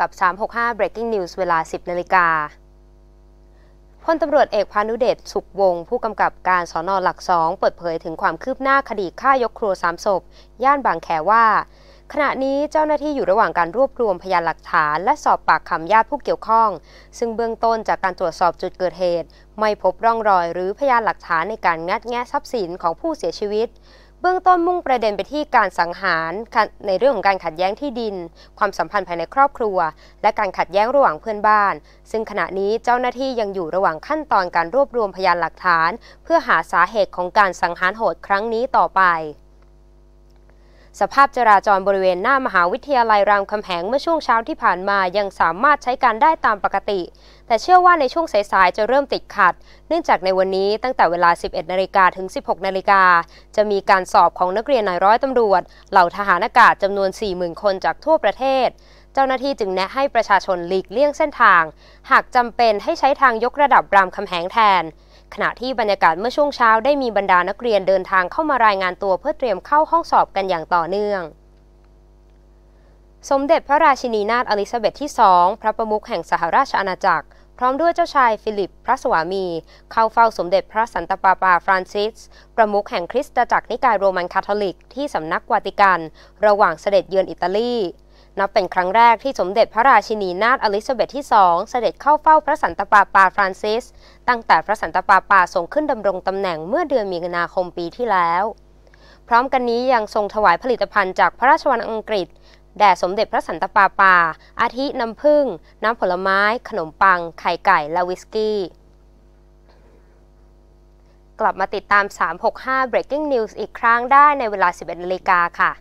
กับ 365 breaking news เวลา 10 นาฬิกาพลตำรวจเอก พานุเดช สุขวงศ์ผู้กำกับการสอนอหลักสอง เปิดเผยถึงความคืบหน้าคดีฆ่ายกครัวสามศพ ย่านบางแคว่า ขณะนี้เจ้าหน้าที่อยู่ระหว่างการรวบรวมพยานหลักฐานและสอบปากคำญาติผู้เกี่ยวข้อง ซึ่งเบื้องต้นจากการตรวจสอบจุดเกิดเหตุ ไม่พบร่องรอยหรือพยานหลักฐานในการงัดแงะทรัพย์สินของผู้เสียชีวิตเบื้องต้นมุ่งประเด็นไปที่การสังหาร ในเรื่องของการขัดแย้งที่ดิน ความสัมพันธ์ภายในครอบครัว และการขัดแย้งระหว่างเพื่อนบ้าน ซึ่งขณะนี้เจ้าหน้าที่ยังอยู่ระหว่างขั้นตอนการรวบรวมพยานหลักฐาน เพื่อหาสาเหตุของการสังหารโหดครั้งนี้ต่อไปสภาพจราจรบริเวณหน้ามหาวิทยาลัยรามคำแหงเมื่อช่วงเช้าที่ผ่านมายังสามารถใช้การได้ตามปกติ แต่เชื่อว่าในช่วงสาย ๆ จะเริ่มติดขัด เนื่องจากในวันนี้ตั้งแต่เวลา 11นาฬิกาถึง 16นาฬิกาจะมีการสอบของนักเรียนนายร้อยตำรวจ เหล่าทหารอากาศจำนวน 40,000 คนจากทั่วประเทศ เจ้าหน้าที่จึงแนะให้ประชาชนหลีกเลี่ยงเส้นทาง หากจำเป็นให้ใช้ทางยกระดับรามคำแหงแทนขณะที่บรรยากาศเมื่อช่วงเช้าได้มีบรรดานักเรียนเดินทางเข้ามารายงานตัวเพื่อเตรียมเข้าห้องสอบกันอย่างต่อเนื่อง สมเด็จพระราชินีนาถอลิซาเบธที่สองพระประมุขแห่งสหราชอาณาจักร พร้อมด้วยเจ้าชายฟิลิป พระสวามี เข้าเฝ้าสมเด็จพระสันตะปาปาฟรานซิส ประมุขแห่งคริสตจักรนิกายโรมันคาทอลิกที่สำนักวาติกัน ระหว่างเสด็จเยือนอิตาลีนับเป็นครั้งแรกที่สมเด็จพระราชินีนาถอลิซาเบธที่สองเสด็จเข้าเฝ้าพระสันตปาปาฟรานซิสตั้งแต่พระสันตปาปาทรงขึ้นดำรงตำแหน่งเมื่อเดือนมีนาคมปีที่แล้ว พร้อมกันนี้ยังทรงถวายผลิตภัณฑ์จากพระราชวังอังกฤษแด่สมเด็จพระสันตปาปา อาทิน้ำผึ้งน้ำผลไม้ ขนมปังไข่ไก่ และวิสกี้ กลับมาติดตาม 365 breaking news อีกครั้งได้ในเวลา 11นาฬิกาค่ะ